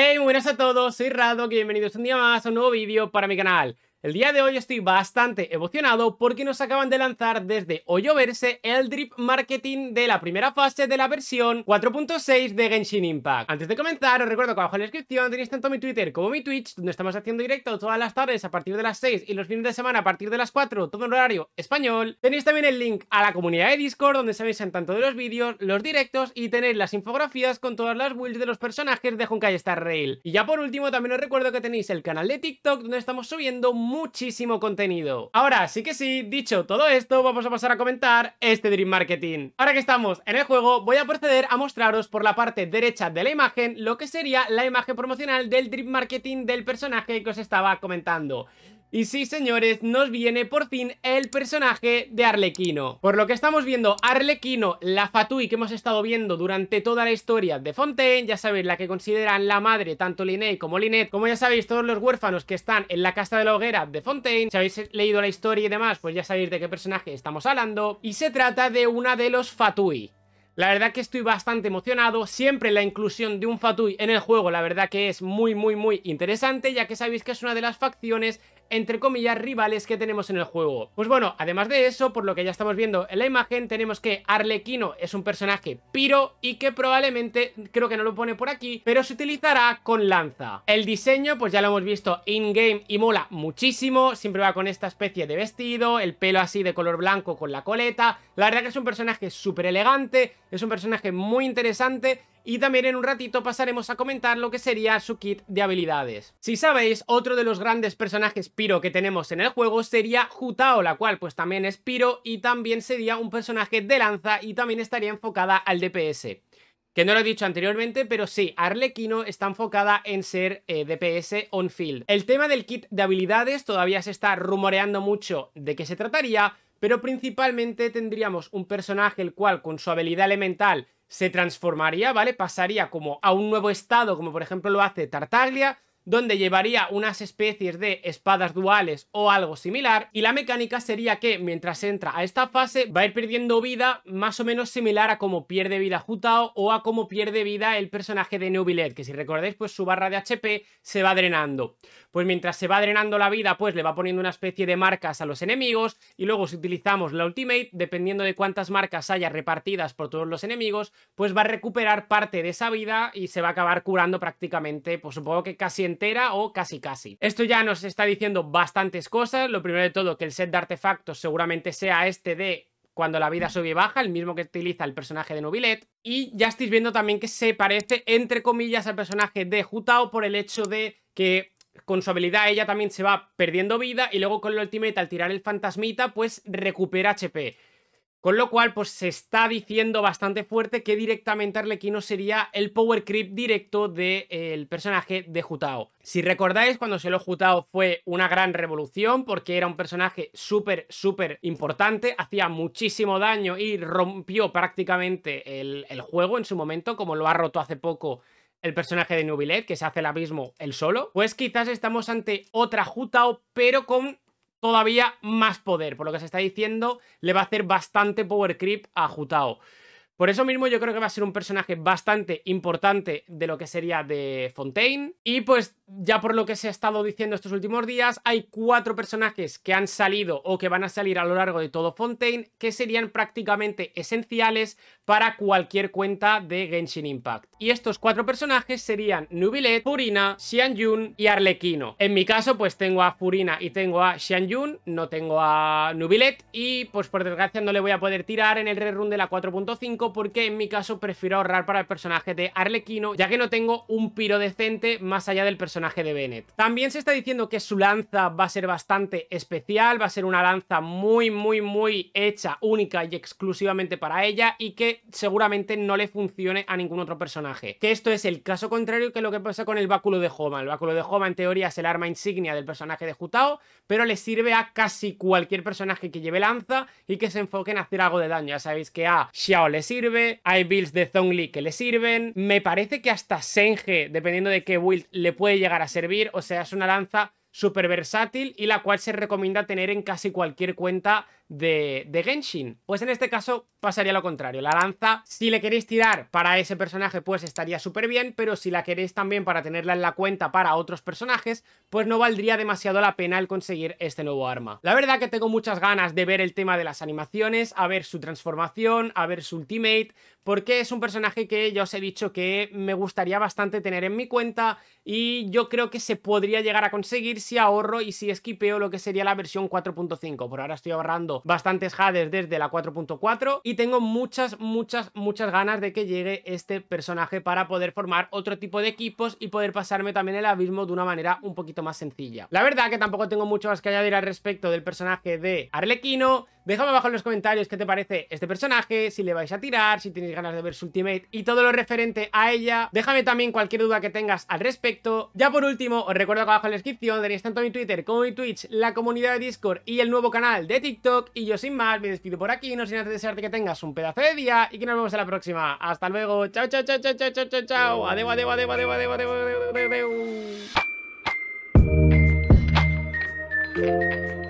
Hey, buenas a todos, soy Rado, bienvenidos un día más a un nuevo vídeo para mi canal. El día de hoy estoy bastante emocionado porque nos acaban de lanzar desde Hoyoverse el drip marketing de la primera fase de la versión 4.6 de Genshin Impact. Antes de comenzar, os recuerdo que abajo en la descripción tenéis tanto mi Twitter como mi Twitch, donde estamos haciendo directo todas las tardes a partir de las 6 y los fines de semana a partir de las 4, todo en horario español. Tenéis también el link a la comunidad de Discord, donde sabéis en tanto de los vídeos, los directos y tenéis las infografías con todas las builds de los personajes de Honkai Star Rail. Y ya por último, también os recuerdo que tenéis el canal de TikTok, donde estamos subiendo muchísimo contenido. Ahora, sí que sí, dicho todo esto, vamos a pasar a comentar este Dream Marketing. Ahora que estamos en el juego, voy a proceder a mostraros por la parte derecha de la imagen lo que sería la imagen promocional del Dream Marketing del personaje que os estaba comentando. Y sí, señores, nos viene por fin el personaje de Arlequino. Por lo que estamos viendo, Arlequino, la Fatui que hemos estado viendo durante toda la historia de Fontaine, ya sabéis, la que consideran la madre tanto Linet como Linet, como ya sabéis, todos los huérfanos que están en la casa de la hoguera de Fontaine, si habéis leído la historia y demás, pues ya sabéis de qué personaje estamos hablando, y se trata de una de los Fatui. La verdad que estoy bastante emocionado, siempre la inclusión de un Fatui en el juego la verdad que es muy muy muy interesante ya que sabéis que es una de las facciones entre comillas, rivales que tenemos en el juego. Pues bueno, además de eso, por lo que ya estamos viendo en la imagen, tenemos que Arlequino es un personaje piro y que probablemente, creo que no lo pone por aquí, pero se utilizará con lanza. El diseño, pues ya lo hemos visto in-game y mola muchísimo, siempre va con esta especie de vestido, el pelo así de color blanco con la coleta, la verdad que es un personaje súper elegante, es un personaje muy interesante y también en un ratito pasaremos a comentar lo que sería su kit de habilidades. Si sabéis, otro de los grandes personajes Piro que tenemos en el juego sería Jutao, la cual pues también es Piro y también sería un personaje de lanza y también estaría enfocada al DPS. Que no lo he dicho anteriormente, pero sí, Arlequino está enfocada en ser eh, DPS on-field. El tema del kit de habilidades todavía se está rumoreando mucho de qué se trataría, pero principalmente tendríamos un personaje el cual con su habilidad elemental se transformaría, ¿vale? Pasaría como a un nuevo estado, como por ejemplo lo hace Tartaglia, donde llevaría unas especies de espadas duales o algo similar, y la mecánica sería que mientras entra a esta fase va a ir perdiendo vida más o menos similar a como pierde vida Jutao o a como pierde vida el personaje de Nubilet, que si recordáis pues su barra de HP se va drenando. Pues mientras se va drenando la vida pues le va poniendo una especie de marcas a los enemigos y luego si utilizamos la ultimate, dependiendo de cuántas marcas haya repartidas por todos los enemigos, pues va a recuperar parte de esa vida y se va a acabar curando prácticamente, pues supongo que casi en o casi casi. Esto ya nos está diciendo bastantes cosas. Lo primero de todo, que el set de artefactos seguramente sea este de cuando la vida sube y baja, el mismo que utiliza el personaje de Nubilet. Y ya estáis viendo también que se parece, entre comillas, al personaje de Jutao por el hecho de que con su habilidad ella también se va perdiendo vida y luego con el ultimate al tirar el fantasmita pues recupera HP. Con lo cual, pues se está diciendo bastante fuerte que directamente Arlequino sería el power creep directo del de, personaje de Jutao. Si recordáis, cuando se lo Jutao fue una gran revolución porque era un personaje súper, súper importante, hacía muchísimo daño y rompió prácticamente el, el, juego en su momento, como lo ha roto hace poco el personaje de Nubilet, que se hace el abismo él solo. Pues quizás estamos ante otra Jutao, pero con todavía más poder. Por lo que se está diciendo, le va a hacer bastante power creep a Jutao. Por eso mismo yo creo que va a ser un personaje bastante importante de lo que sería de Fontaine. Y pues ya por lo que se ha estado diciendo estos últimos días, hay cuatro personajes que han salido o que van a salir a lo largo de todo Fontaine que serían prácticamente esenciales para cualquier cuenta de Genshin Impact. Y estos cuatro personajes serían Nubilet, Furina, Xianyun y Arlequino. En mi caso pues tengo a Furina y tengo a Xianyun, no tengo a Nubilet y pues por desgracia no le voy a poder tirar en el rerun de la 4.5 porque en mi caso prefiero ahorrar para el personaje de Arlequino, ya que no tengo un piro decente más allá del personaje de Bennett. También se está diciendo que su lanza va a ser bastante especial, va a ser una lanza muy, muy, muy hecha, única y exclusivamente para ella y que seguramente no le funcione a ningún otro personaje. Que esto es el caso contrario que lo que pasa con el báculo de Homa. El báculo de Homa en teoría es el arma insignia del personaje de Jutao, pero le sirve a casi cualquier personaje que lleve lanza y que se enfoque en hacer algo de daño. Ya sabéis que a Xiao le sirve hay builds de Zhongli que le sirven, me parece que hasta Senge, dependiendo de qué build, le puede llegar a servir, o sea, es una lanza súper versátil y la cual se recomienda tener en casi cualquier cuenta de, de, Genshin. Pues en este caso pasaría lo contrario. La lanza, si le queréis tirar para ese personaje, pues estaría súper bien, pero si la queréis también para tenerla en la cuenta para otros personajes, pues no valdría demasiado la pena el conseguir este nuevo arma. La verdad que tengo muchas ganas de ver el tema de las animaciones, a ver su transformación, a ver su ultimate, porque es un personaje que ya os he dicho que me gustaría bastante tener en mi cuenta y yo creo que se podría llegar a conseguir si ahorro y si esquipeo lo que sería la versión 4.5. Por ahora estoy ahorrando bastantes jades desde la 4.4 y tengo muchas, muchas, muchas ganas de que llegue este personaje para poder formar otro tipo de equipos y poder pasarme también el abismo de una manera un poquito más sencilla. La verdad que tampoco tengo mucho más que añadir al respecto del personaje de Arlequino, Déjame abajo en los comentarios qué te parece este personaje, si le vais a tirar, si tenéis ganas de ver su ultimate y todo lo referente a ella. Déjame también cualquier duda que tengas al respecto. Ya por último, os recuerdo que abajo en la descripción tenéis tanto mi Twitter como mi Twitch, la comunidad de Discord y el nuevo canal de TikTok. Y yo sin más me despido por aquí, no sin antes desearte que tengas un pedazo de día y que nos vemos en la próxima. Hasta luego. Chao, chao, chao, chao, chao, chao, chao, chao. Adeu, adeu, adeu, adeu,